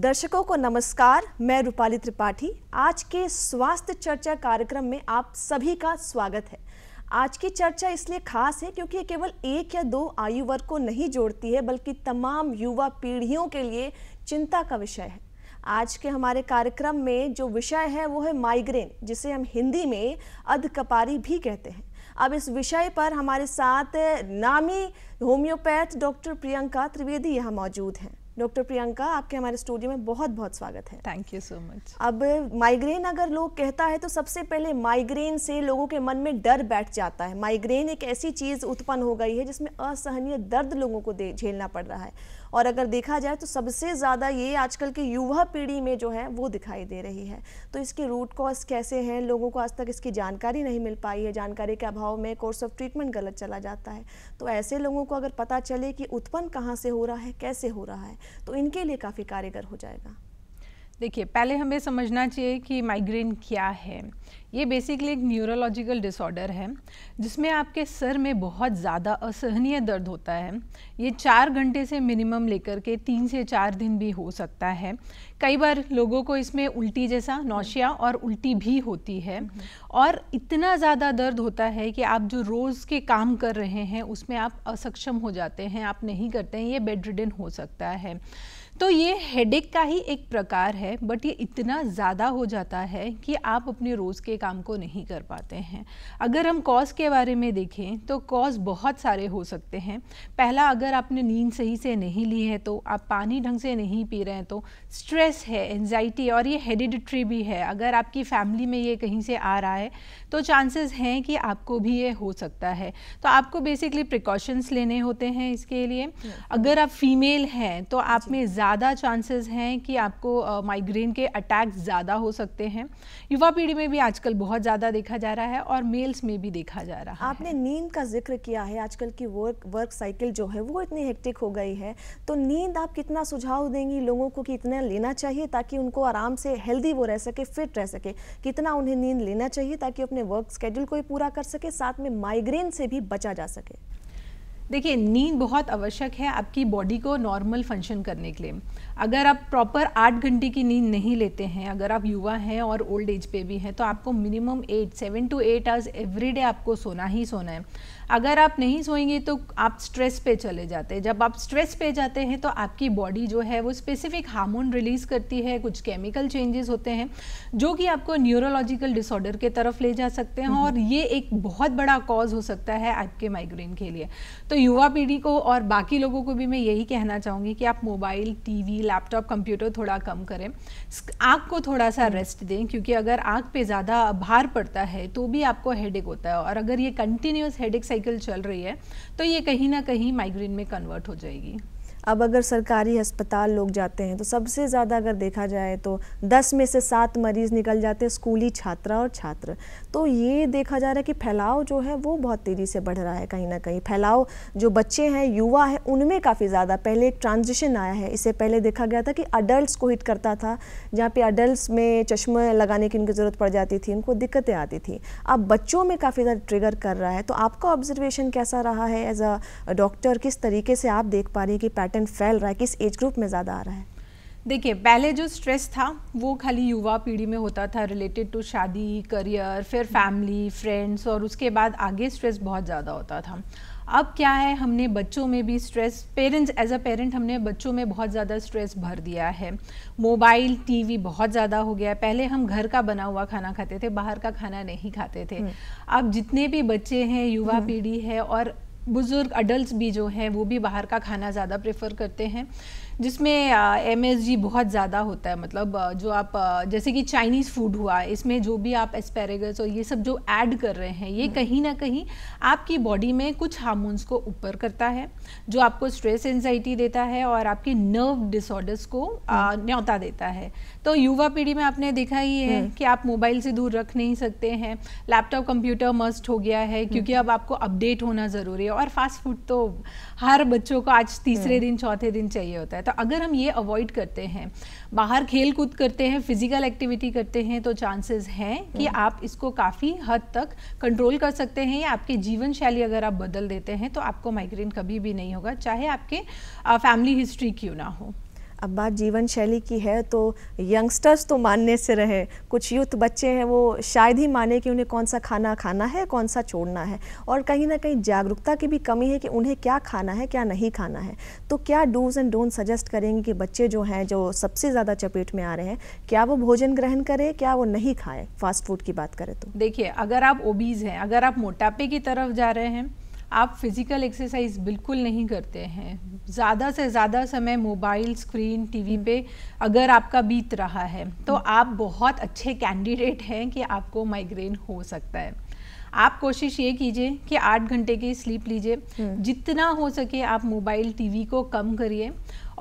दर्शकों को नमस्कार मैं रूपाली त्रिपाठी आज के स्वास्थ्य चर्चा कार्यक्रम में आप सभी का स्वागत है आज की चर्चा इसलिए खास है क्योंकि ये केवल एक या दो आयु वर्ग को नहीं जोड़ती है बल्कि तमाम युवा पीढ़ियों के लिए चिंता का विषय है आज के हमारे कार्यक्रम में जो विषय है वो है माइग्रेन जिसे हम हिंदी में अधकपारी भी कहते हैं अब इस विषय पर हमारे साथ नामी होम्योपैथ डॉक्टर प्रियंका त्रिवेदी यहाँ मौजूद हैं डॉक्टर प्रियंका आपके हमारे स्टूडियो में बहुत बहुत स्वागत है थैंक यू सो मच अब माइग्रेन अगर लोग कहता है तो सबसे पहले माइग्रेन से लोगों के मन में डर बैठ जाता है माइग्रेन एक ऐसी चीज़ उत्पन्न हो गई है जिसमें असहनीय दर्द लोगों को झेलना पड़ रहा है और अगर देखा जाए तो सबसे ज़्यादा ये आजकल की युवा पीढ़ी में जो है वो दिखाई दे रही है तो इसके रूट कॉज कैसे हैं लोगों को आज तक इसकी जानकारी नहीं मिल पाई है जानकारी के अभाव में कोर्स ऑफ ट्रीटमेंट गलत चला जाता है तो ऐसे लोगों को अगर पता चले कि उत्पन्न कहाँ से हो रहा है कैसे हो रहा है तो इनके लिए काफ़ी कारगर हो जाएगा देखिए पहले हमें समझना चाहिए कि माइग्रेन क्या है ये बेसिकली एक न्यूरोलॉजिकल डिसऑर्डर है जिसमें आपके सर में बहुत ज़्यादा असहनीय दर्द होता है ये चार घंटे से मिनिमम लेकर के तीन से चार दिन भी हो सकता है कई बार लोगों को इसमें उल्टी जैसा नौशिया और उल्टी भी होती है और इतना ज़्यादा दर्द होता है कि आप जो रोज़ के काम कर रहे हैं उसमें आप असक्षम हो जाते हैं आप नहीं करते हैं ये बेड रिडन हो सकता है तो ये हेडेक का ही एक प्रकार है बट ये इतना ज़्यादा हो जाता है कि आप अपने रोज़ के काम को नहीं कर पाते हैं अगर हम कॉज के बारे में देखें तो कॉज बहुत सारे हो सकते हैं पहला अगर आपने नींद सही से नहीं ली है तो आप पानी ढंग से नहीं पी रहे हैं तो स्ट्रेस है एनजाइटी और ये हेडिडिट्री भी है अगर आपकी फैमिली में ये कहीं से आ रहा है तो चांसेस हैं कि आपको भी ये हो सकता है तो आपको बेसिकली प्रिकॉशंस लेने होते हैं इसके लिए अगर आप फीमेल हैं तो आप में ज़्यादा चांसेस हैं कि आपको माइग्रेन के अटैक ज़्यादा हो सकते हैं युवा पीढ़ी में भी आजकल बहुत ज़्यादा देखा जा रहा है और मेल्स में भी देखा जा रहा है आपने नींद का जिक्र किया है आजकल की वर्क वर्क साइकिल जो है वो इतनी हेक्टिक हो गई है तो नींद आप कितना सुझाव देंगी लोगों को कि इतना लेना चाहिए ताकि उनको आराम से हेल्दी वो रह सके फिट रह सके कितना उन्हें नींद लेना चाहिए ताकि अपने वर्क स्केड्यूल को भी पूरा कर सके साथ में माइग्रेन से भी बचा जा सके देखिए नींद बहुत आवश्यक है आपकी बॉडी को नॉर्मल फंक्शन करने के लिए अगर आप प्रॉपर आठ घंटे की नींद नहीं लेते हैं अगर आप युवा हैं और ओल्ड एज पे भी हैं तो आपको minimum eight seven to eight hours every day आपको सोना ही सोना है अगर आप नहीं सोएंगे तो आप स्ट्रेस पे चले जाते हैं जब आप स्ट्रेस पे जाते हैं तो आपकी बॉडी जो है वो स्पेसिफिक हार्मोन रिलीज़ करती है कुछ केमिकल चेंजेस होते हैं जो कि आपको न्यूरोलॉजिकल डिसऑर्डर के तरफ ले जा सकते हैं हम्म। और ये एक बहुत बड़ा कॉज हो सकता है आपके माइग्रेन के लिए तो तो युवा पीढ़ी को और बाकी लोगों को भी मैं यही कहना चाहूँगी कि आप मोबाइल टीवी लैपटॉप कंप्यूटर थोड़ा कम करें आँख को थोड़ा सा रेस्ट दें क्योंकि अगर आँख पे ज़्यादा भार पड़ता है तो भी आपको हेडेक होता है और अगर ये कंटिन्यूस हेडेक साइकिल चल रही है तो ये कहीं ना कहीं माइग्रेन में कन्वर्ट हो जाएगी अब अगर सरकारी अस्पताल लोग जाते हैं तो सबसे ज़्यादा अगर देखा जाए तो 10 में से सात मरीज़ निकल जाते हैं स्कूली छात्रा और छात्र तो ये देखा जा रहा है कि फैलाव जो है वो बहुत तेज़ी से बढ़ रहा है कहीं ना कहीं फैलाव जो बच्चे हैं युवा हैं उनमें काफ़ी ज़्यादा पहले एक ट्रांजिशन आया है इससे पहले देखा गया था कि अडल्ट को हिट करता था जहाँ पे अडल्ट में चश्मे लगाने की उनकी ज़रूरत पड़ जाती थी उनको दिक्कतें आती थी अब बच्चों में काफ़ी ज़्यादा ट्रिगर कर रहा है तो आपका ऑब्जर्वेशन कैसा रहा है एज अ डॉक्टर किस तरीके से आप देख पा रही हैं कि पैटर्न फैल रहा है किस एज ग्रुप में ज़्यादा आ रहा है देखिए पहले जो स्ट्रेस था वो खाली युवा पीढ़ी में होता था रिलेटेड टू शादी करियर फिर फैमिली फ्रेंड्स और उसके बाद आगे स्ट्रेस बहुत ज़्यादा होता था अब क्या है हमने बच्चों में भी stress parents as a parent हमने बच्चों में बहुत ज़्यादा स्ट्रेस भर दिया है मोबाइल टीवी बहुत ज़्यादा हो गया है पहले हम घर का बना हुआ खाना खाते थे बाहर का खाना नहीं खाते थे हम्म। अब जितने भी बच्चे हैं युवा हम्म। पीढ़ी है और बुज़ुर्ग अडल्ट भी जो हैं वो भी बाहर का खाना ज़्यादा प्रेफर करते हैं जिसमें एम बहुत ज़्यादा होता है मतलब जो आप जैसे कि चाइनीज़ फूड हुआ इसमें जो भी आप एस्पेरेगस और ये सब जो ऐड कर रहे हैं ये हम्म। कहीं ना कहीं आपकी बॉडी में कुछ हार्मोन्स को ऊपर करता है जो आपको स्ट्रेस एनजाइटी देता है और आपके नर्व डिसऑर्डर्स को हम्म। न्यौता देता है तो युवा पीढ़ी में आपने देखा ही है हम्म। कि आप मोबाइल से दूर रख नहीं सकते हैं लैपटॉप कंप्यूटर मस्ट हो गया है क्योंकि अब आपको अपडेट होना ज़रूरी है और फास्ट फूड तो हर बच्चों को आज तीसरे दिन चौथे दिन चाहिए होता है तो अगर हम ये अवॉइड करते हैं बाहर खेल कूद करते हैं फिजिकल एक्टिविटी करते हैं तो चांसेस हैं कि हम्म। आप इसको काफ़ी हद तक कंट्रोल कर सकते हैं या आपकी जीवन शैली अगर आप बदल देते हैं तो आपको माइग्रेन कभी भी नहीं होगा चाहे आपके फैमिली हिस्ट्री क्यों ना हो अब बात जीवन शैली की है तो यंगस्टर्स तो मानने से रहे कुछ यूथ बच्चे हैं वो शायद ही माने कि उन्हें कौन सा खाना खाना है कौन सा छोड़ना है और कहीं ना कहीं जागरूकता की भी कमी है कि उन्हें क्या खाना है क्या नहीं खाना है तो क्या डूज एंड डोंट सजेस्ट करेंगे कि बच्चे जो हैं जो सबसे ज़्यादा चपेट में आ रहे हैं क्या वो भोजन ग्रहण करें क्या वो नहीं खाएँ फास्ट फूड की बात करें तो देखिए अगर आप ओबीज़ हैं अगर आप मोटापे की तरफ जा रहे हैं आप फिज़िकल एक्सरसाइज बिल्कुल नहीं करते हैं ज़्यादा से ज़्यादा समय मोबाइल स्क्रीन टीवी पे अगर आपका बीत रहा है तो हम्म। आप बहुत अच्छे कैंडिडेट हैं कि आपको माइग्रेन हो सकता है आप कोशिश ये कीजिए कि आठ घंटे की स्लीप लीजिए हम्म। जितना हो सके आप मोबाइल टीवी को कम करिए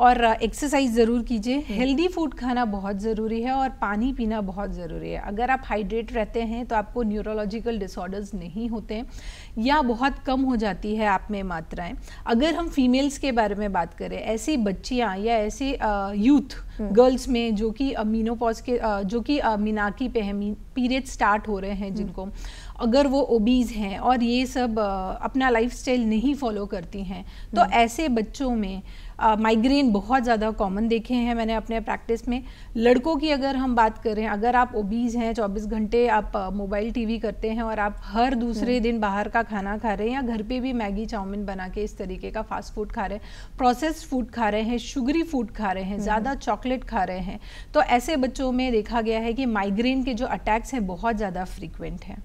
और एक्सरसाइज ज़रूर कीजिए हेल्दी हम्म। फूड खाना बहुत ज़रूरी है और पानी पीना बहुत ज़रूरी है अगर आप हाइड्रेट रहते हैं तो आपको न्यूरोलॉजिकल डिसऑर्डर्स नहीं होते या बहुत कम हो जाती है आप में मात्राएं अगर हम फीमेल्स के बारे में बात करें ऐसी बच्चियाँ या ऐसे यूथ गर्ल्स में जो कि मीनोपॉज के जो कि मीनाकी पे है पीरियड स्टार्ट हो रहे हैं हम्म। जिनको अगर वो ओबीज हैं और ये सब अपना लाइफस्टाइल नहीं फॉलो करती हैं तो हम्म। ऐसे बच्चों में माइग्रेन बहुत ज़्यादा कॉमन देखे हैं मैंने अपने प्रैक्टिस में लड़कों की अगर हम बात करें अगर आप ओबीज हैं 24 घंटे आप मोबाइल टीवी करते हैं और आप हर दूसरे हम्म। दिन बाहर का खाना खा रहे हैं या घर पे भी मैगी चाउमिन बना के इस तरीके का फास्ट फूड खा रहे हैं प्रोसेस्ड फूड खा रहे हैं शुगरी फूड खा रहे हैं ज़्यादा चॉकलेट हम्म। खा रहे हैं तो ऐसे बच्चों में देखा गया है कि माइग्रेन के जो अटैक्स हैं बहुत ज़्यादा फ्रिक्वेंट हैं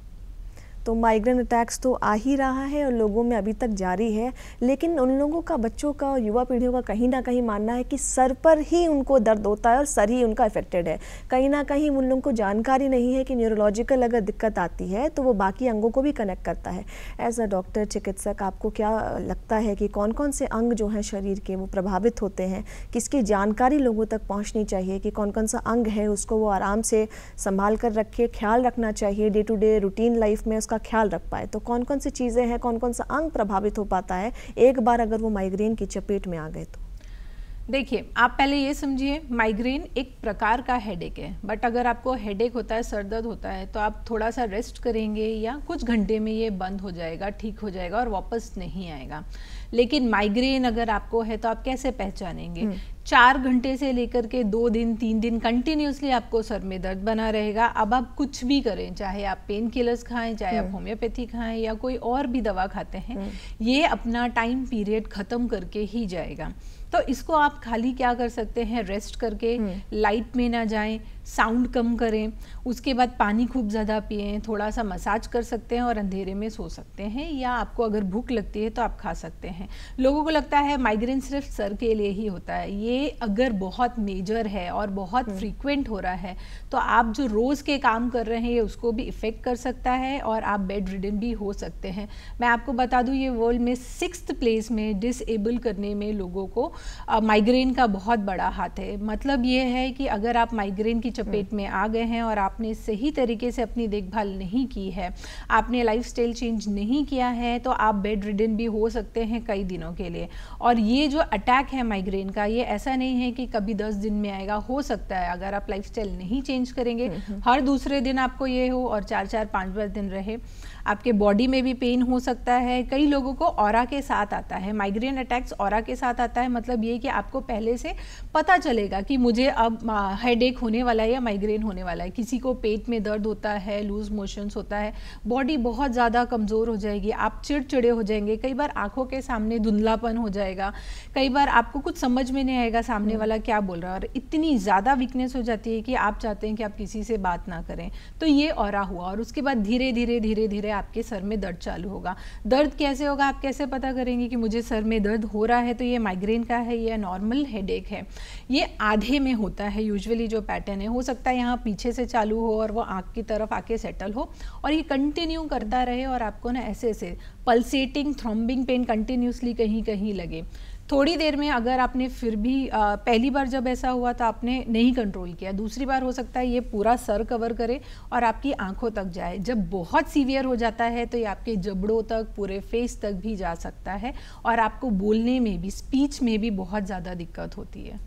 तो माइग्रेन अटैक्स तो आ ही रहा है और लोगों में अभी तक जारी है लेकिन उन लोगों का बच्चों का और युवा पीढ़ियों का कहीं ना कहीं मानना है कि सर पर ही उनको दर्द होता है और सर ही उनका इफेक्टेड है कहीं ना कहीं उन लोगों को जानकारी नहीं है कि न्यूरोलॉजिकल अगर दिक्कत आती है तो वो बाकी अंगों को भी कनेक्ट करता है एज अ डॉक्टर चिकित्सक आपको क्या लगता है कि कौन कौन से अंग जो हैं शरीर के वो प्रभावित होते हैं किसकी जानकारी लोगों तक पहुँचनी चाहिए कि कौन कौन सा अंग है उसको वो आराम से संभाल कर रखे ख्याल रखना चाहिए day to day routine life में उसका का ख्याल रख पाए तो कौन कौन सी चीज़ें हैं कौन कौन सा अंग प्रभावित हो पाता है एक बार अगर वो माइग्रेन की चपेट में आ गए तो देखिए आप पहले ये समझिए माइग्रेन एक प्रकार का हेडेक है बट अगर आपको हेडेक होता है सर दर्द होता है तो आप थोड़ा सा रेस्ट करेंगे या कुछ घंटे में ये बंद हो जाएगा ठीक हो जाएगा और वापस नहीं आएगा लेकिन माइग्रेन अगर आपको है तो आप कैसे पहचानेंगे हम्म। चार घंटे से लेकर के दो दिन तीन दिन कंटिन्यूसली आपको सर में दर्द बना रहेगा अब आप कुछ भी करें चाहे आप पेन किलर्स खाएं चाहे आप होम्योपैथी खाएं या कोई और भी दवा खाते हैं हम्म। ये अपना टाइम पीरियड ख़त्म करके ही जाएगा तो इसको आप खाली क्या कर सकते हैं रेस्ट करके लाइट हम्म। में ना जाएं साउंड कम करें उसके बाद पानी खूब ज़्यादा पिएं थोड़ा सा मसाज कर सकते हैं और अंधेरे में सो सकते हैं या आपको अगर भूख लगती है तो आप खा सकते हैं लोगों को लगता है माइग्रेन सिर्फ सर के लिए ही होता है ये अगर बहुत मेजर है और बहुत फ्रीक्वेंट हम्म। हो रहा है तो आप जो रोज़ के काम कर रहे हैं ये उसको भी इफ़ेक्ट कर सकता है और आप बेड रिडन भी हो सकते हैं मैं आपको बता दूँ ये वर्ल्ड में सिक्स प्लेस में डिसेबल करने में लोगों को माइग्रेन का बहुत बड़ा हाथ है मतलब ये है कि अगर आप माइग्रेन की चपेट में आ गए हैं और आपने सही तरीके से अपनी देखभाल नहीं की है आपने लाइफ चेंज नहीं किया है तो आप बेड रिडन भी हो सकते हैं कई दिनों के लिए और ये जो अटैक है माइग्रेन का ये ऐसा नहीं है कि कभी दस दिन में आएगा हो सकता है अगर आप लाइफ नहीं चेंज करेंगे हम्म, हम्म। हर दूसरे दिन आपको ये हो और चार चार पाँच पाँच दिन रहे आपके बॉडी में भी पेन हो सकता है कई लोगों को और के साथ आता है माइग्रेन अटैक्स और के साथ आता है मतलब ये कि आपको पहले से पता चलेगा कि मुझे अब हेड एक होने वाला है या माइग्रेन होने वाला है किसी को पेट में दर्द होता है लूज मोशंस होता है बॉडी बहुत ज़्यादा कमज़ोर हो जाएगी आप चिड़चिड़े हो जाएंगे कई बार आंखों के सामने धुंधलापन हो जाएगा कई बार आपको कुछ समझ में नहीं आएगा सामने हम्म। वाला क्या बोल रहा है और इतनी ज़्यादा वीकनेस हो जाती है कि आप चाहते हैं कि आप किसी से बात ना करें तो ये और हुआ और उसके बाद धीरे धीरे धीरे धीरे आपके सर में दर्द चालू होगा दर्द कैसे होगा आप कैसे पता करेंगे कि मुझे सर में दर्द हो रहा है तो ये माइग्रेन का है या नॉर्मल हेडेक है ये आधे में होता है यूजुअली जो पैटर्न है हो सकता है यहाँ पीछे से चालू हो और वो आँख की तरफ आके सेटल हो और ये कंटिन्यू करता रहे और आपको ना ऐसे ऐसे पल्सेटिंग थ्रॉम्बिंग पेन कंटिन्यूसली कहीं कहीं लगे थोड़ी देर में अगर आपने फिर भी आ, पहली बार जब ऐसा हुआ तो आपने नहीं कंट्रोल किया दूसरी बार हो सकता है ये पूरा सर कवर करे और आपकी आंखों तक जाए जब बहुत सीवियर हो जाता है तो ये आपके जबड़ों तक पूरे फेस तक भी जा सकता है और आपको बोलने में भी स्पीच में भी बहुत ज़्यादा दिक्कत होती है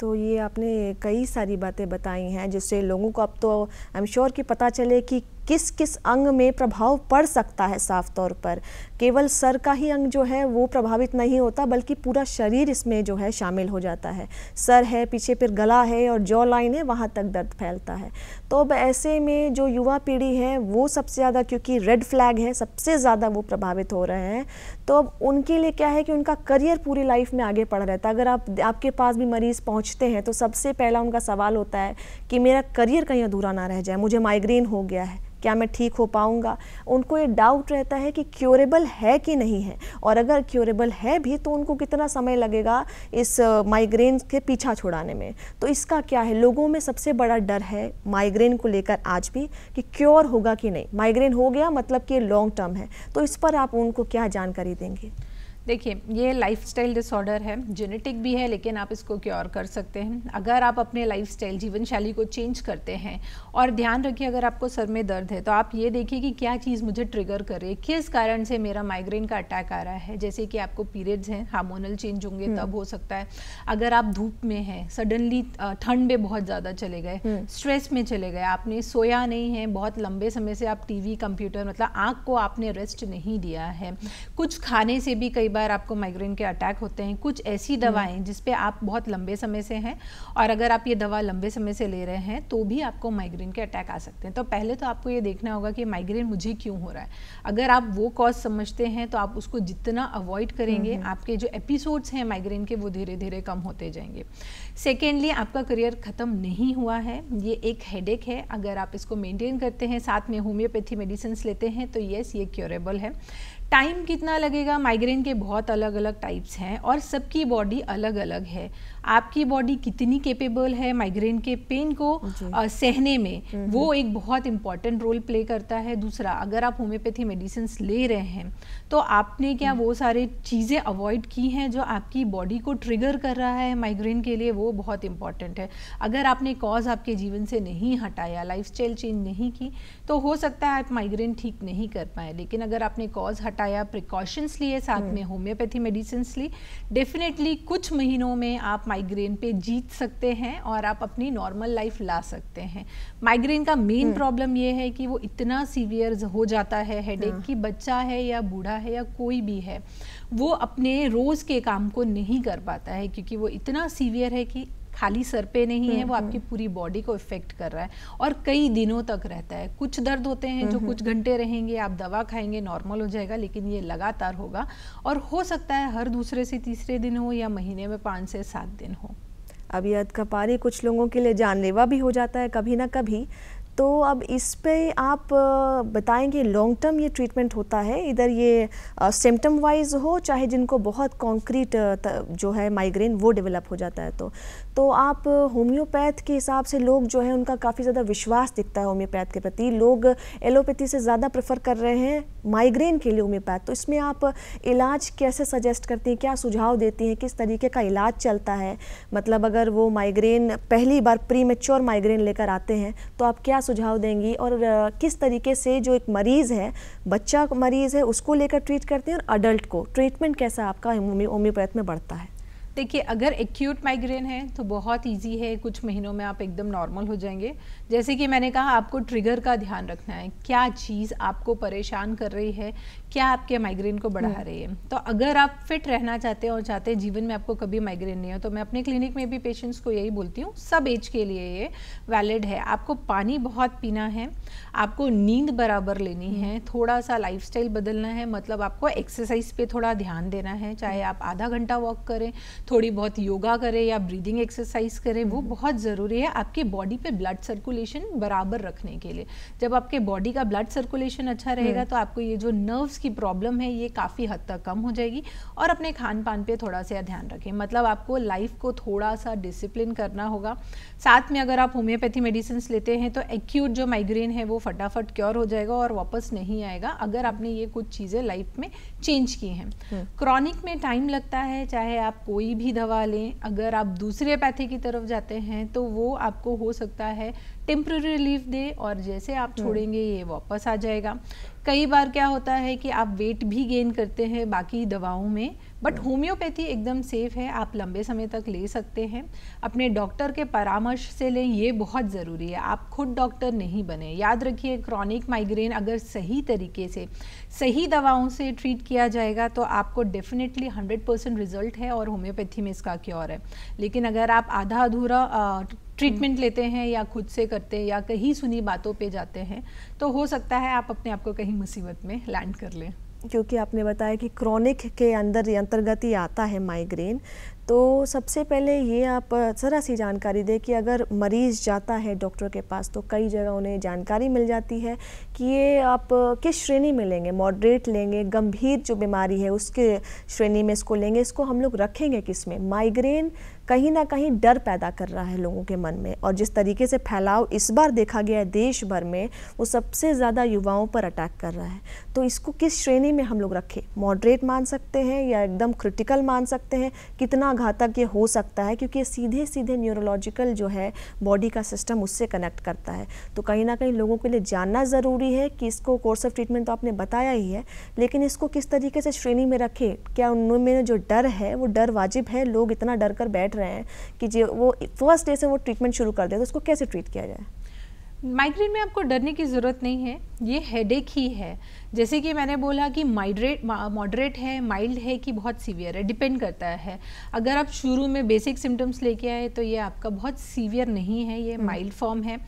तो ये आपने कई सारी बातें बताई हैं जिससे लोगों को अब तो आई एम श्योर कि पता चले कि किस किस अंग में प्रभाव पड़ सकता है साफ तौर पर केवल सर का ही अंग जो है वो प्रभावित नहीं होता बल्कि पूरा शरीर इसमें जो है शामिल हो जाता है सर है पीछे फिर गला है और जॉ लाइन है वहाँ तक दर्द फैलता है तो अब ऐसे में जो युवा पीढ़ी है वो सबसे ज़्यादा क्योंकि रेड फ्लैग है सबसे ज़्यादा वो प्रभावित हो रहे हैं तो अब उनके लिए क्या है कि उनका करियर पूरी लाइफ में आगे पढ़ रहता है अगर आप आपके पास भी मरीज़ पहुँचते हैं तो सबसे पहला उनका सवाल होता है कि मेरा करियर कहीं अधूरा ना रह जाए मुझे माइग्रेन हो गया है क्या मैं ठीक हो पाऊँगा उनको ये डाउट रहता है कि क्योरेबल है कि नहीं है और अगर क्योरेबल है भी तो उनको कितना समय लगेगा इस माइग्रेन के पीछा छुड़ाने में तो इसका क्या है लोगों में सबसे बड़ा डर है माइग्रेन को लेकर आज भी कि क्योर होगा कि नहीं माइग्रेन हो गया मतलब कि लॉन्ग टर्म है तो इस पर आप उनको क्या जानकारी देंगे देखिए ये लाइफस्टाइल डिसऑर्डर है जेनेटिक भी है लेकिन आप इसको क्योर कर सकते हैं अगर आप अपने लाइफस्टाइल जीवन शैली को चेंज करते हैं और ध्यान रखिए अगर आपको सर में दर्द है तो आप ये देखिए कि क्या चीज़ मुझे ट्रिगर कर रही है किस कारण से मेरा माइग्रेन का अटैक आ रहा है जैसे कि आपको पीरियड्स हैं हार्मोनल चेंज होंगे हम्म। तब हो सकता है अगर आप धूप में हैं सडनली ठंड में बहुत ज़्यादा चले गए स्ट्रेस हम्म। में चले गए आपने सोया नहीं है बहुत लंबे समय से आप टी कंप्यूटर मतलब आँख को आपने रेस्ट नहीं दिया है कुछ खाने से भी कई बार आपको माइग्रेन के अटैक होते हैं कुछ ऐसी हम्म। दवाएं जिसपे आप बहुत लंबे समय से हैं और अगर आप ये दवा लंबे समय से ले रहे हैं तो भी आपको माइग्रेन के अटैक आ सकते हैं तो पहले तो आपको ये देखना होगा कि माइग्रेन मुझे क्यों हो रहा है अगर आप वो कॉज समझते हैं तो आप उसको जितना अवॉइड करेंगे हम्म। आपके जो एपिसोड्स हैं माइग्रेन के वो धीरे धीरे कम होते जाएंगे सेकेंडली आपका करियर ख़त्म नहीं हुआ है ये एक हेडेक है अगर आप इसको मेनटेन करते हैं साथ में होम्योपैथी मेडिसिन लेते हैं तो येस ये क्योरेबल है टाइम कितना लगेगा माइग्रेन के बहुत अलग अलग टाइप्स हैं और सबकी बॉडी अलग अलग है आपकी बॉडी कितनी केपेबल है माइग्रेन के पेन को आ, सहने में वो एक बहुत इंपॉर्टेंट रोल प्ले करता है दूसरा अगर आप होम्योपैथी मेडिसिन ले रहे हैं तो आपने क्या हम्म। वो सारे चीज़ें अवॉइड की हैं जो आपकी बॉडी को ट्रिगर कर रहा है माइग्रेन के लिए वो बहुत इंपॉर्टेंट है अगर आपने कॉज आपके जीवन से नहीं हटाया लाइफ चेंज नहीं की तो हो सकता है आप माइग्रेन ठीक नहीं कर पाए लेकिन अगर आपने कॉज हटाया प्रिकॉशंस लिए साथ हम्म। में होम्योपैथी मेडिसिन ली डेफिनेटली कुछ महीनों में आप माइग्रेन पे जीत सकते हैं और आप अपनी नॉर्मल लाइफ ला सकते हैं माइग्रेन का मेन प्रॉब्लम ये है कि वो इतना सीवियर हो जाता है हेडेक हाँ। कि बच्चा है या बूढ़ा है या कोई भी है वो अपने रोज़ के काम को नहीं कर पाता है क्योंकि वो इतना सीवियर है कि खाली सर पे नहीं है वो हम्म, आपकी हम्म। पूरी बॉडी को इफेक्ट कर रहा है और कई दिनों तक रहता है कुछ दर्द होते हैं जो हम्म, कुछ घंटे रहेंगे आप दवा खाएंगे नॉर्मल हो जाएगा लेकिन ये लगातार होगा और हो सकता है हर दूसरे से तीसरे दिन हो या महीने में पाँच से सात दिन हो अब यह अधकपारी कुछ लोगों के लिए जानलेवा भी हो जाता है कभी ना कभी तो अब इस पे आप बताएंगे लॉन्ग टर्म ये ट्रीटमेंट होता है इधर ये सिम्टम वाइज हो चाहे जिनको बहुत कॉन्क्रीट जो है माइग्रेन वो डेवलप हो जाता है तो तो आप होम्योपैथ के हिसाब से लोग जो है उनका काफ़ी ज़्यादा विश्वास दिखता है होम्योपैथ के प्रति लोग एलोपैथी से ज़्यादा प्रेफर कर रहे हैं माइग्रेन के लिए होम्योपैथ तो इसमें आप इलाज कैसे सजेस्ट करती हैं क्या सुझाव देती हैं किस तरीके का इलाज चलता है मतलब अगर वो माइग्रेन पहली बार प्री मेच्योर माइग्रेन लेकर आते हैं तो आप क्या सुझाव देंगी और किस तरीके से जो एक मरीज़ है बच्चा मरीज़ है उसको लेकर ट्रीट करते हैं और अडल्ट को ट्रीटमेंट कैसा आपका होम्योपैथ में बढ़ता है देखिए अगर एक्यूट माइग्रेन है तो बहुत इजी है कुछ महीनों में आप एकदम नॉर्मल हो जाएंगे जैसे कि मैंने कहा आपको ट्रिगर का ध्यान रखना है क्या चीज़ आपको परेशान कर रही है क्या आपके माइग्रेन को बढ़ा हम्म। रही है तो अगर आप फिट रहना चाहते हैं और चाहते हैं जीवन में आपको कभी माइग्रेन नहीं हो तो मैं अपने क्लिनिक में भी पेशेंट्स को यही बोलती हूँ सब एज के लिए ये वैलिड है आपको पानी बहुत पीना है आपको नींद बराबर लेनी हम्म। है थोड़ा सा लाइफ बदलना है मतलब आपको एक्सरसाइज पे थोड़ा ध्यान देना है चाहे हम्म। आप आधा घंटा वॉक करें थोड़ी बहुत योगा करें या ब्रीदिंग एक्सरसाइज करें वो बहुत ज़रूरी है आपके बॉडी पे ब्लड सर्कुलेशन बराबर रखने के लिए जब आपके बॉडी का ब्लड सर्कुलेशन अच्छा रहेगा तो आपको ये जो नर्व्स की प्रॉब्लम है ये काफ़ी हद तक कम हो जाएगी और अपने खान पान पर थोड़ा सा ध्यान रखें मतलब आपको लाइफ को थोड़ा सा डिसिप्लिन करना होगा साथ में अगर आप होम्योपैथी मेडिसिन लेते हैं तो एक्यूट जो माइग्रेन है वो फटाफट क्योर हो जाएगा और वापस नहीं आएगा अगर आपने ये कुछ चीज़ें लाइफ में चेंज की हैं क्रॉनिक हम्म। में टाइम लगता है चाहे आप कोई भी दवा लें अगर आप दूसरे पैथे की तरफ जाते हैं तो वो आपको हो सकता है टेम्प्रेरी रिलीफ दे और जैसे आप हम्म। छोड़ेंगे ये वापस आ जाएगा कई बार क्या होता है कि आप वेट भी गेन करते हैं बाकी दवाओं में बट होम्योपैथी एकदम सेफ है आप लंबे समय तक ले सकते हैं अपने डॉक्टर के परामर्श से लें ये बहुत ज़रूरी है आप खुद डॉक्टर नहीं बने याद रखिए क्रॉनिक माइग्रेन अगर सही तरीके से सही दवाओं से ट्रीट किया जाएगा तो आपको डेफिनेटली 100 परसेंट रिजल्ट है और होम्योपैथी में इसका क्योर है लेकिन अगर आप आधा अधूरा ट्रीटमेंट लेते हैं या खुद से करते हैं या कहीं सुनी बातों पे जाते हैं तो हो सकता है आप अपने आप को कहीं मुसीबत में लैंड कर लें क्योंकि आपने बताया कि क्रॉनिक के अंदर अंतर्गत ही आता है माइग्रेन तो सबसे पहले ये आप ज़रा सी जानकारी दें कि अगर मरीज़ जाता है डॉक्टर के पास तो कई जगह उन्हें जानकारी मिल जाती है कि ये आप किस श्रेणी में लेंगे मॉडरेट लेंगे गंभीर जो बीमारी है उसके श्रेणी में इसको लेंगे इसको हम लोग रखेंगे किस में माइग्रेन कहीं ना कहीं डर पैदा कर रहा है लोगों के मन में और जिस तरीके से फैलाव इस बार देखा गया है देश भर में वो सबसे ज़्यादा युवाओं पर अटैक कर रहा है तो इसको किस श्रेणी में हम लोग रखें मॉडरेट मान सकते हैं या एकदम क्रिटिकल मान सकते हैं कितना घातक ये हो सकता है क्योंकि ये सीधे सीधे न्यूरोलॉजिकल जो है बॉडी का सिस्टम उससे कनेक्ट करता है तो कहीं ना कहीं लोगों के लिए जानना ज़रूरी है कि इसको कोर्स ऑफ ट्रीटमेंट तो आपने बताया ही है लेकिन इसको किस तरीके से श्रेणी में रखें क्या उनमें जो डर है वो डर वाजिब है लोग इतना डर कर बैठ रहे हैं कि जो वो फर्स्ट डे से वो ट्रीटमेंट शुरू कर दे तो उसको कैसे ट्रीट किया जाए माइग्रेन में आपको डरने की ज़रूरत नहीं है ये हेडेक ही है जैसे कि मैंने बोला कि माइड्रेट मॉडरेट है माइल्ड है कि बहुत सीवियर है डिपेंड करता है अगर आप शुरू में बेसिक सिम्टम्स लेके आए तो ये आपका बहुत सीवियर नहीं है ये माइल्ड फॉर्म है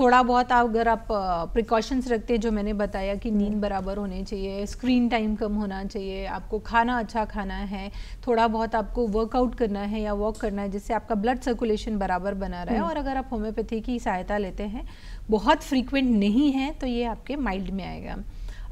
थोड़ा बहुत आप अगर आप प्रिकॉशंस रखते हैं जो मैंने बताया कि नींद हम्म। बराबर होने चाहिए स्क्रीन टाइम कम होना चाहिए आपको खाना अच्छा खाना है थोड़ा बहुत आपको वर्कआउट करना है या वॉक करना है जिससे आपका ब्लड सर्कुलेशन बराबर बना रहे हम्म। और अगर आप होम्योपैथी की सहायता लेते हैं बहुत फ्रीक्वेंट नहीं है तो ये आपके माइल्ड में आएगा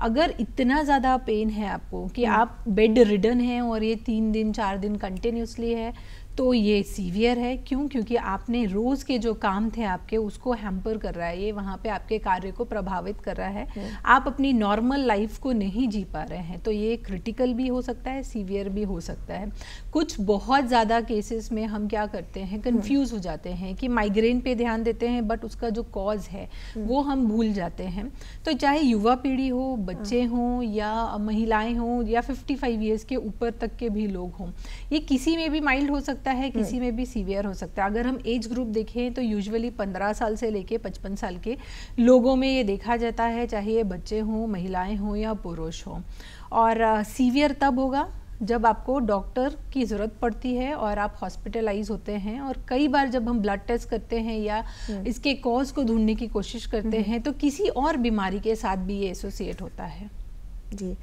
अगर इतना ज़्यादा पेन है आपको कि हम्म। आप बेड रिडन हैं और ये तीन दिन चार दिन कंटिन्यूसली है तो ये सीवियर है क्यों क्योंकि आपने रोज़ के जो काम थे आपके उसको हैम्पर कर रहा है ये वहाँ पे आपके कार्य को प्रभावित कर रहा है हम्म। आप अपनी नॉर्मल लाइफ को नहीं जी पा रहे हैं तो ये क्रिटिकल भी हो सकता है सीवियर भी हो सकता है कुछ बहुत ज़्यादा केसेस में हम क्या करते हैं कन्फ्यूज़ हम्म। हो जाते हैं कि माइग्रेन पे ध्यान देते हैं बट उसका जो कॉज है हम्म। वो हम भूल जाते हैं तो चाहे युवा पीढ़ी हो बच्चे हों या महिलाएँ हों या फिफ्टी फाइव ईयर्स के ऊपर तक के भी लोग हों ये किसी में भी माइल्ड हो सकता सकता है हम्म। किसी में भी सीवियर हो सकता है अगर हम एज ग्रुप देखें तो यूजुअली पंद्रह साल से लेके पचपन साल के लोगों में ये देखा जाता है चाहे ये बच्चे हों महिलाएं हों या पुरुष हों और सीवियर तब होगा जब आपको डॉक्टर की ज़रूरत पड़ती है और आप हॉस्पिटलाइज होते हैं और कई बार जब हम ब्लड टेस्ट करते हैं या हम्म। इसके कॉज को ढूंढने की कोशिश करते हम्म। हैं तो किसी और बीमारी के साथ भी ये एसोसिएट होता है जी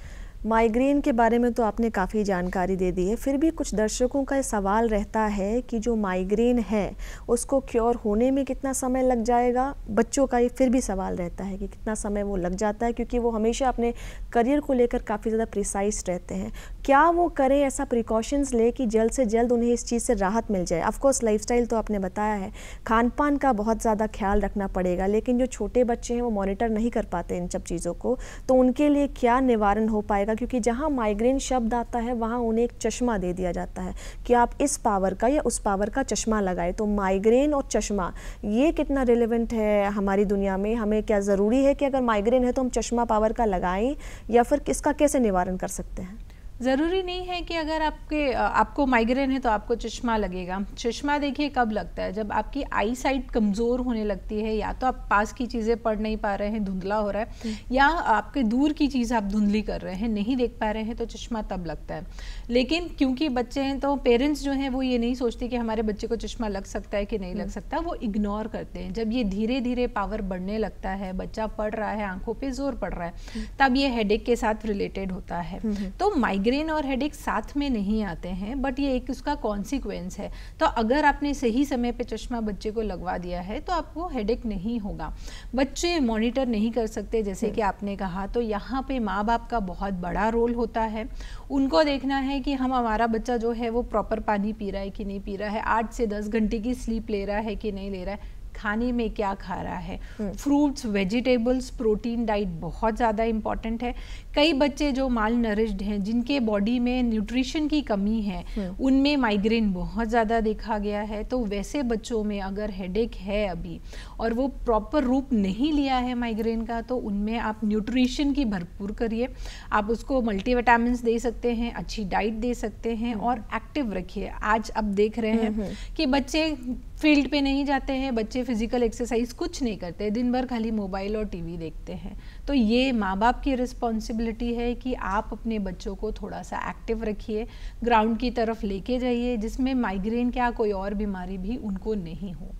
माइग्रेन के बारे में तो आपने काफ़ी जानकारी दे दी है फिर भी कुछ दर्शकों का सवाल रहता है कि जो माइग्रेन है उसको क्योर होने में कितना समय लग जाएगा बच्चों का ये फिर भी सवाल रहता है कि कितना समय वो लग जाता है क्योंकि वो हमेशा अपने करियर को लेकर काफ़ी ज़्यादा प्रिसाइस रहते हैं क्या वो करें ऐसा प्रिकॉशंस ले कि जल्द से जल्द उन्हें इस चीज़ से राहत मिल जाए ऑफकोर्स लाइफ तो आपने बताया है खान पान का बहुत ज़्यादा ख्याल रखना पड़ेगा लेकिन जो छोटे बच्चे हैं वो मॉनिटर नहीं कर पाते इन सब चीज़ों को तो उनके लिए क्या निवारण हो पाएगा जाएगा क्योंकि जहाँ माइग्रेन शब्द आता है वहाँ उन्हें एक चश्मा दे दिया जाता है कि आप इस पावर का या उस पावर का चश्मा लगाए तो माइग्रेन और चश्मा ये कितना रिलेवेंट है हमारी दुनिया में हमें क्या ज़रूरी है कि अगर माइग्रेन है तो हम चश्मा पावर का लगाएं या फिर इसका कैसे निवारण कर सकते हैं ज़रूरी नहीं है कि अगर आपके आपको माइग्रेन है तो आपको चश्मा लगेगा चश्मा देखिए कब लगता है जब आपकी आई साइट कमज़ोर होने लगती है या तो आप पास की चीज़ें पढ़ नहीं पा रहे हैं धुंधला हो रहा है या आपके दूर की चीज़ आप धुंधली कर रहे हैं नहीं देख पा रहे हैं तो चश्मा तब लगता है लेकिन क्योंकि बच्चे हैं तो पेरेंट्स जो हैं वो ये नहीं सोचते कि हमारे बच्चे को चश्मा लग सकता है कि नहीं लग हम्म। सकता वो इग्नोर करते हैं जब ये धीरे धीरे पावर बढ़ने लगता है बच्चा पढ़ रहा है आंखों पर जोर पड़ रहा है हम्म। तब ये हेडेक के साथ रिलेटेड होता है हम्म। तो माइग्रेन माइग्रेन और हेडेक साथ में नहीं आते हैं बट ये एक उसका कॉन्सिक्वेंस है तो अगर आपने सही समय पे चश्मा बच्चे को लगवा दिया है तो आपको हेडेक नहीं होगा बच्चे मॉनिटर नहीं कर सकते जैसे कि आपने कहा तो यहाँ पे माँ बाप का बहुत बड़ा रोल होता है उनको देखना है कि हम हमारा बच्चा जो है वो प्रॉपर पानी पी रहा है कि नहीं पी रहा है आठ से दस घंटे की स्लीप ले रहा है कि नहीं ले रहा है खाने में क्या खा रहा है फ्रूट्स वेजिटेबल्स प्रोटीन डाइट बहुत ज़्यादा इंपॉर्टेंट है कई बच्चे जो माल नरिश्ड हैं जिनके बॉडी में न्यूट्रिशन की कमी है हम्म। उनमें माइग्रेन बहुत ज़्यादा देखा गया है तो वैसे बच्चों में अगर हेडेक है अभी और वो प्रॉपर रूप नहीं लिया है माइग्रेन का तो उनमें आप न्यूट्रिशन की भरपूर करिए आप उसको मल्टीविटामिन दे सकते हैं अच्छी डाइट दे सकते हैं हम्म। और एक्टिव रखिए आज आप देख रहे हैं हम्म, कि बच्चे फील्ड पे नहीं जाते हैं बच्चे फिजिकल एक्सरसाइज कुछ नहीं करते दिन भर खाली मोबाइल और टीवी देखते हैं तो ये माँ बाप की रिस्पॉन्सिबिलिटी है कि आप अपने बच्चों को थोड़ा सा एक्टिव रखिए ग्राउंड की तरफ लेके जाइए जिसमें माइग्रेन क्या कोई और बीमारी भी उनको नहीं हो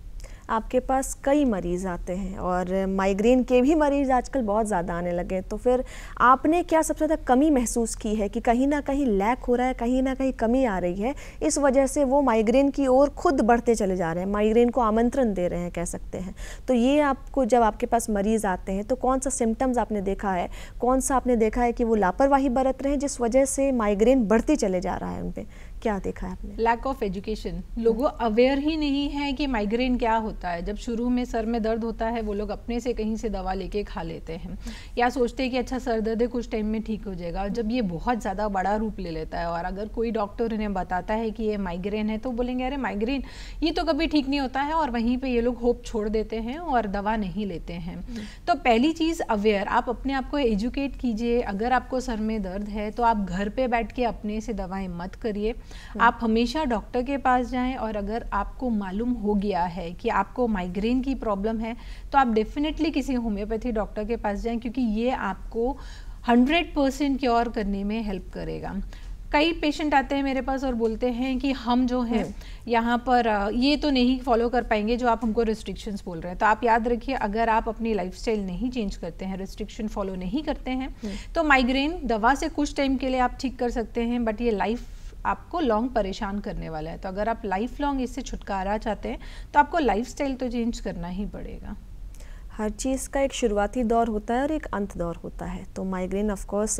आपके पास कई मरीज़ आते हैं और माइग्रेन के भी मरीज़ आजकल बहुत ज़्यादा आने लगे हैं तो फिर आपने क्या सबसे ज़्यादा कमी महसूस की है कि कहीं ना कहीं लैक हो रहा है कहीं ना कहीं कमी आ रही है इस वजह से वो माइग्रेन की ओर खुद बढ़ते चले जा रहे हैं माइग्रेन को आमंत्रण दे रहे हैं कह सकते हैं तो ये आपको जब आपके पास मरीज़ आते हैं तो कौन सा सिम्टम्स आपने देखा है कौन सा आपने देखा है कि वो लापरवाही बरत रहे हैं जिस वजह से माइग्रेन बढ़ती चले जा रहा है उन पर क्या देखा है आपने लैक ऑफ एजुकेशन लोगों अवेयर ही नहीं है कि माइग्रेन क्या होता है जब शुरू में सर में दर्द होता है वो लोग अपने से कहीं से दवा लेके खा लेते हैं या सोचते हैं कि अच्छा सर दर्द है कुछ टाइम में ठीक हो जाएगा और जब ये बहुत ज़्यादा बड़ा रूप ले लेता है और अगर कोई डॉक्टर इन्हें बताता है कि ये माइग्रेन है तो बोलेंगे अरे माइग्रेन ये तो कभी ठीक नहीं होता है और वहीं पर ये लोग होप छोड़ देते हैं और दवा नहीं लेते हैं तो पहली चीज़ अवेयर आप अपने आप को एजुकेट कीजिए अगर आपको सर में दर्द है तो आप घर पर बैठ के अपने से दवाएँ मत करिए हम्म। आप हमेशा डॉक्टर के पास जाएं और अगर आपको मालूम हो गया है कि आपको माइग्रेन की प्रॉब्लम है तो आप डेफिनेटली किसी होम्योपैथी डॉक्टर के पास जाएं क्योंकि ये आपको 100 परसेंट क्योर करने में हेल्प करेगा कई पेशेंट आते हैं मेरे पास और बोलते हैं कि हम जो हैं हम्म। यहाँ पर ये तो नहीं फॉलो कर पाएंगे जो आप हमको रिस्ट्रिक्शंस बोल रहे हैं तो आप याद रखिए अगर आप अपनी लाइफस्टाइल नहीं चेंज करते हैं रिस्ट्रिक्शन फॉलो नहीं करते हैं हम्म। तो माइग्रेन दवा से कुछ टाइम के लिए आप ठीक कर सकते हैं बट ये लाइफ आपको लॉन्ग परेशान करने वाला है तो अगर आप लाइफ लॉन्ग इससे छुटकारा चाहते हैं तो आपको लाइफ तो चेंज करना ही पड़ेगा हर चीज़ का एक शुरुआती दौर होता है और एक अंत दौर होता है तो माइग्रेन ऑफ कोर्स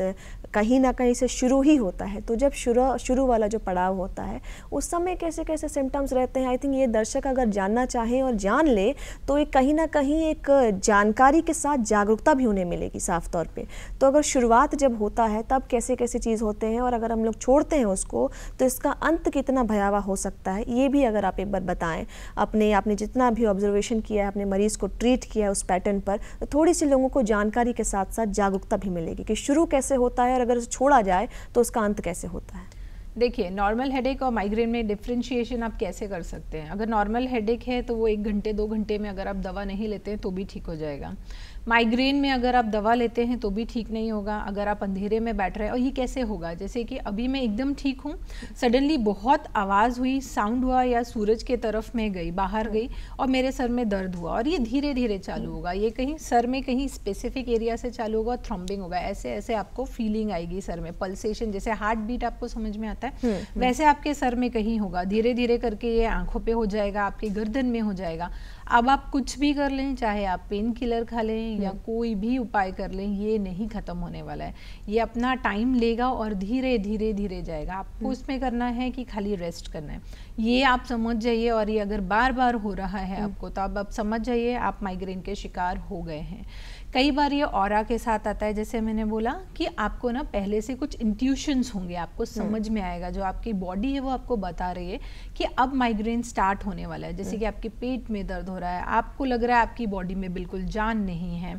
कहीं ना कहीं से शुरू ही होता है तो जब शुरू शुरू वाला जो पड़ाव होता है उस समय कैसे कैसे सिम्टम्स रहते हैं आई थिंक ये दर्शक अगर जानना चाहें और जान ले तो एक कहीं ना कहीं एक जानकारी के साथ जागरूकता भी उन्हें मिलेगी साफ तौर पर तो अगर शुरुआत जब होता है तब कैसे कैसे चीज़ होते हैं और अगर हम लोग छोड़ते हैं उसको तो इसका अंत कितना भयावह हो सकता है ये भी अगर आप एक बार बताएँ अपने आपने जितना भी ऑब्जर्वेशन किया है अपने मरीज़ को ट्रीट किया है उस पैटर्न पर तो थोड़ी सी लोगों को जानकारी के साथ साथ जागरूकता भी मिलेगी कि शुरू कैसे होता है और अगर उसे छोड़ा जाए तो उसका अंत कैसे होता है देखिए नॉर्मल हेडेक और माइग्रेन में डिफ्रेंशिएशन आप कैसे कर सकते हैं अगर नॉर्मल हेडेक है तो वो एक घंटे दो घंटे में अगर आप दवा नहीं लेते हैं तो भी ठीक हो जाएगा माइग्रेन में अगर आप दवा लेते हैं तो भी ठीक नहीं होगा अगर आप अंधेरे में बैठ रहे हैं और ये कैसे होगा जैसे कि अभी मैं एकदम ठीक हूँ सडनली बहुत आवाज़ हुई साउंड हुआ या सूरज के तरफ मैं गई बाहर गई और मेरे सर में दर्द हुआ और ये धीरे धीरे चालू होगा ये कहीं सर में कहीं स्पेसिफिक एरिया से चालू होगा थ्रम्बिंग होगा ऐसे ऐसे आपको फीलिंग आएगी सर में पल्सेशन जैसे हार्ट बीट आपको समझ में आता जाता है हम्म, हम्म। वैसे आपके सर में कहीं होगा धीरे धीरे करके ये आंखों पे हो जाएगा आपके गर्दन में हो जाएगा अब आप कुछ भी कर लें चाहे आप पेन किलर खा लें हम्म। या कोई भी उपाय कर लें ये नहीं खत्म होने वाला है ये अपना टाइम लेगा और धीरे धीरे धीरे जाएगा आपको उसमें करना है कि खाली रेस्ट करना है ये आप समझ जाइए और ये अगर बार बार हो रहा है आपको तो अब आप समझ जाइए आप माइग्रेन के शिकार हो गए हैं कई बार ये और के साथ आता है जैसे मैंने बोला कि आपको ना पहले से कुछ इंट्यूशंस होंगे आपको हम्म। समझ में आएगा जो आपकी बॉडी है वो आपको बता रही है कि अब माइग्रेन स्टार्ट होने वाला है जैसे कि हम्म। आपके पेट में दर्द हो रहा है आपको लग रहा है आपकी बॉडी में बिल्कुल जान नहीं है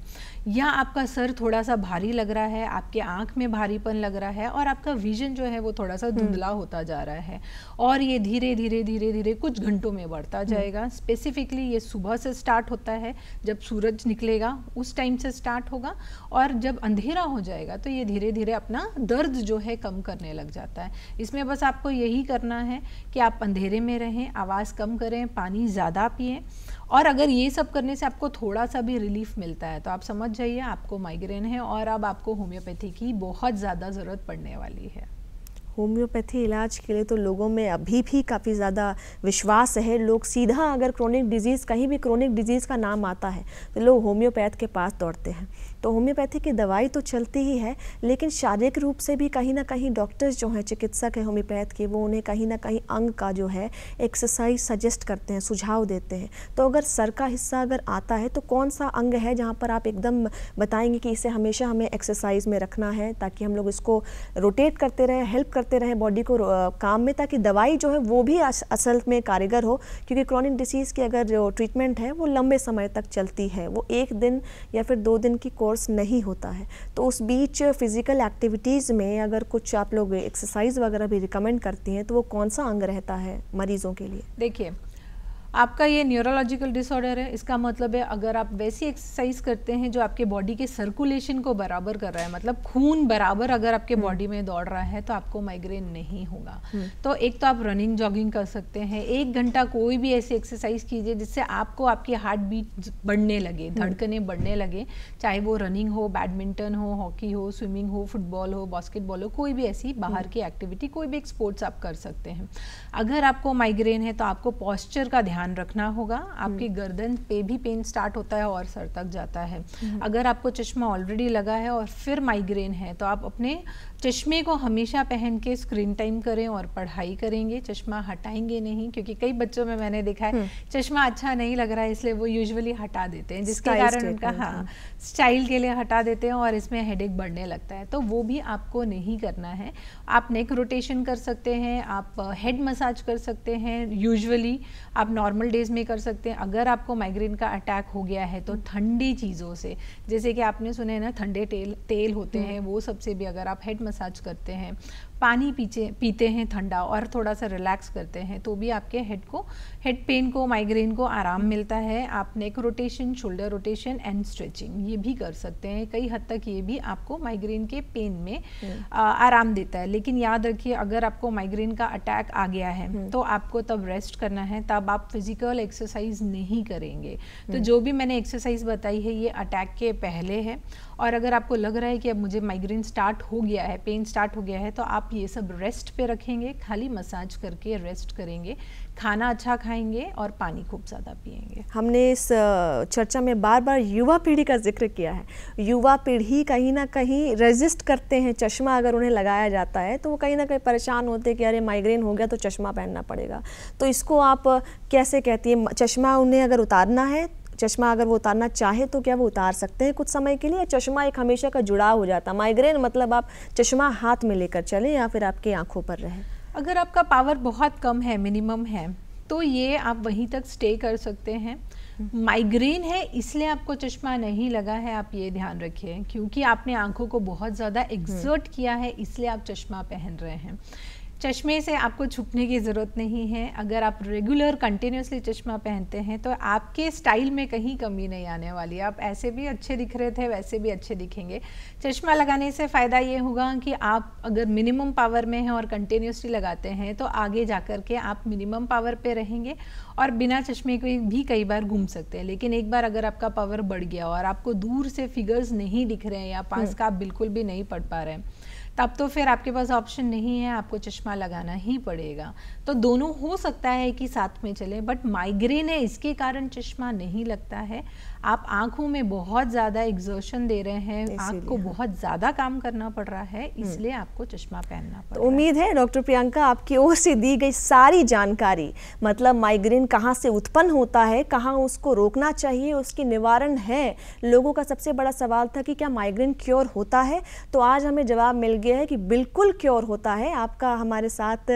या आपका सर थोड़ा सा भारी लग रहा है आपके आँख में भारीपन लग रहा है और आपका विजन जो है वो थोड़ा सा हम्म। धुंधला होता जा रहा है और ये धीरे धीरे धीरे धीरे कुछ घंटों में बढ़ता जाएगा स्पेसिफिकली ये सुबह से स्टार्ट होता है जब सूरज निकलेगा उस टाइम से स्टार्ट होगा और जब अंधेरा हो जाएगा तो ये धीरे धीरे अपना दर्द जो है कम करने लग जाता है इसमें बस आपको यही करना है कि आप अंधेरे में रहें आवाज़ कम करें पानी ज़्यादा पिए और अगर ये सब करने से आपको थोड़ा सा भी रिलीफ मिलता है तो आप समझ जाइए आपको माइग्रेन है और अब आपको होम्योपैथी की बहुत ज़्यादा ज़रूरत पड़ने वाली है होम्योपैथी इलाज के लिए तो लोगों में अभी भी काफ़ी ज़्यादा विश्वास है लोग सीधा अगर क्रोनिक डिजीज़ कहीं भी क्रोनिक डिजीज़ का नाम आता है तो लोग होम्योपैथ के पास दौड़ते हैं तो होम्योपैथी की दवाई तो चलती ही है लेकिन शारीरिक रूप से भी कहीं ना कहीं डॉक्टर्स जो हैं चिकित्सक हैं होम्योपैथ के वो उन्हें कहीं ना कहीं अंग का जो है एक्सरसाइज सजेस्ट करते हैं सुझाव देते हैं तो अगर सर का हिस्सा अगर आता है तो कौन सा अंग है जहाँ पर आप एकदम बताएंगे कि इसे हमेशा हमें एक्सरसाइज में रखना है ताकि हम लोग इसको रोटेट करते रहें हेल्प कर करते रहें बॉडी को काम में ताकि दवाई जो है वो भी असल में कारगर हो क्योंकि क्रॉनिक डिसीज़ की अगर जो ट्रीटमेंट है वो लंबे समय तक चलती है वो एक दिन या फिर दो दिन की कोर्स नहीं होता है तो उस बीच फिज़िकल एक्टिविटीज़ में अगर कुछ आप लोग एक्सरसाइज वगैरह भी रिकमेंड करती हैं तो वो कौन सा अंग रहता है मरीज़ों के लिए देखिए आपका ये न्यूरोलॉजिकल डिसऑर्डर है इसका मतलब है अगर आप वैसी एक्सरसाइज करते हैं जो आपके बॉडी के सर्कुलेशन को बराबर कर रहा है मतलब खून बराबर अगर आपके बॉडी हम्म। में दौड़ रहा है तो आपको माइग्रेन नहीं होगा हम्म। तो एक तो आप रनिंग जॉगिंग कर सकते हैं एक घंटा कोई भी ऐसी एक्सरसाइज कीजिए जिससे आपको आपकी हार्ट बीट बढ़ने लगे हम्म। धड़कने बढ़ने लगे चाहे वो रनिंग हो बैडमिंटन हो हॉकी हो स्विमिंग हो फुटबॉल हो बास्केटबॉल हो कोई भी ऐसी बाहर की एक्टिविटी कोई भी एक स्पोर्ट्स आप कर सकते हैं अगर आपको माइग्रेन है तो आपको पॉस्चर का ध्यान ध्यान रखना होगा आपकी हम्म। गर्दन पे भी पेन स्टार्ट होता है और सर तक जाता है हम्म। अगर आपको चश्मा ऑलरेडी लगा है और फिर माइग्रेन है तो आप अपने चश्मे को हमेशा पहन के स्क्रीन टाइम करें और पढ़ाई करेंगे चश्मा हटाएंगे नहीं क्योंकि कई बच्चों में मैंने देखा है हम्म। चश्मा अच्छा नहीं लग रहा है इसलिए वो यूजुअली हटा देते हैं जिसके कारण उनका हाँ स्टाइल के लिए हटा देते हैं और इसमें हेडेक बढ़ने लगता है तो वो भी आपको नहीं करना है आप नेक रोटेशन कर सकते हैं आप हेड मसाज कर सकते हैं यूजअली आप नॉर्मल डेज में कर सकते हैं अगर आपको माइग्रेन का अटैक हो गया है तो हम्म। ठंडी चीज़ों से जैसे कि आपने सुने ना ठंडे तेल तेल होते हम्म। हैं वो सबसे भी अगर आप हेड मसाज मसाज करते हैं पानी पीछे पीते हैं ठंडा और थोड़ा सा रिलैक्स करते हैं तो भी आपके हेड को हेड पेन को माइग्रेन को आराम मिलता है आप neck rotation shoulder rotation and stretching ये भी कर सकते हैं कई हद तक ये भी आपको माइग्रेन के पेन में हम्म। आ, आराम देता है लेकिन याद रखिए अगर आपको माइग्रेन का अटैक आ गया है हम्म। तो आपको तब रेस्ट करना है तब आप फिजिकल एक्सरसाइज नहीं करेंगे तो हम्म। जो भी मैंने एक्सरसाइज बताई है ये अटैक के पहले है और अगर आपको लग रहा है कि अब मुझे माइग्रेन स्टार्ट हो गया है पेन स्टार्ट हो गया है तो आप ये सब रेस्ट पे रखेंगे खाली मसाज करके रेस्ट करेंगे खाना अच्छा खाएंगे और पानी खूब ज़्यादा पिएंगे हमने इस चर्चा में बार बार युवा पीढ़ी का जिक्र किया है युवा पीढ़ी कहीं ना कहीं रेजिस्ट करते हैं चश्मा अगर उन्हें लगाया जाता है तो वो कहीं ना कहीं परेशान होते हैं कि अरे माइग्रेन हो गया तो चश्मा पहनना पड़ेगा तो इसको आप कैसे कहती है चश्मा उन्हें अगर उतारना है चश्मा अगर वो उतारना चाहे तो क्या वो उतार सकते हैं कुछ समय के लिए चश्मा एक हमेशा का जुड़ाव हो जाता है माइग्रेन मतलब आप चश्मा हाथ में लेकर चले या फिर आपकी आंखों पर रहे अगर आपका पावर बहुत कम है मिनिमम है तो ये आप वहीं तक स्टे कर सकते हैं माइग्रेन है इसलिए आपको चश्मा नहीं लगा है आप ये ध्यान रखिए क्योंकि आपने आंखों को बहुत ज़्यादा एक्सर्ट हम्म। किया है इसलिए आप चश्मा पहन रहे हैं चश्मे से आपको छुपने की ज़रूरत नहीं है अगर आप रेगुलर कंटिन्यूसली चश्मा पहनते हैं तो आपके स्टाइल में कहीं कमी नहीं आने वाली आप ऐसे भी अच्छे दिख रहे थे वैसे भी अच्छे दिखेंगे चश्मा लगाने से फ़ायदा ये होगा कि आप अगर मिनिमम पावर में हैं और कंटिन्यूसली लगाते हैं तो आगे जा के आप मिनिमम पावर पर रहेंगे और बिना चश्मे के भी कई बार घूम सकते हैं लेकिन एक बार अगर आपका पावर बढ़ गया और आपको दूर से फिगर्स नहीं दिख रहे हैं या पास हम्म। का आप बिल्कुल भी नहीं पढ़ पा रहे हैं तब तो फिर आपके पास ऑप्शन नहीं है आपको चश्मा लगाना ही पड़ेगा तो दोनों हो सकता है कि साथ में चले बट माइग्रेन है इसके कारण चश्मा नहीं लगता है आप आंखों में बहुत ज़्यादा एग्जर्शन दे रहे हैं आपको बहुत ज़्यादा काम करना पड़ रहा है हम्म। इसलिए आपको चश्मा पहनना पड़ तो उम्मीद है डॉक्टर प्रियंका आपकी ओर से दी गई सारी जानकारी मतलब माइग्रेन कहाँ से उत्पन्न होता है कहाँ उसको रोकना चाहिए उसकी निवारण है लोगों का सबसे बड़ा सवाल था कि क्या माइग्रेन क्योर होता है तो आज हमें जवाब मिल गया है कि बिल्कुल क्योर होता है आपका हमारे साथ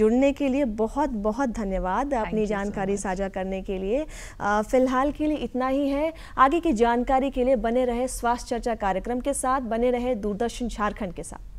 जुड़ने के लिए बहुत बहुत धन्यवाद अपनी जानकारी साझा करने के लिए फ़िलहाल के लिए इतना ही है आगे की जानकारी के लिए बने रहे स्वास्थ्य चर्चा कार्यक्रम के साथ बने रहे दूरदर्शन झारखंड के साथ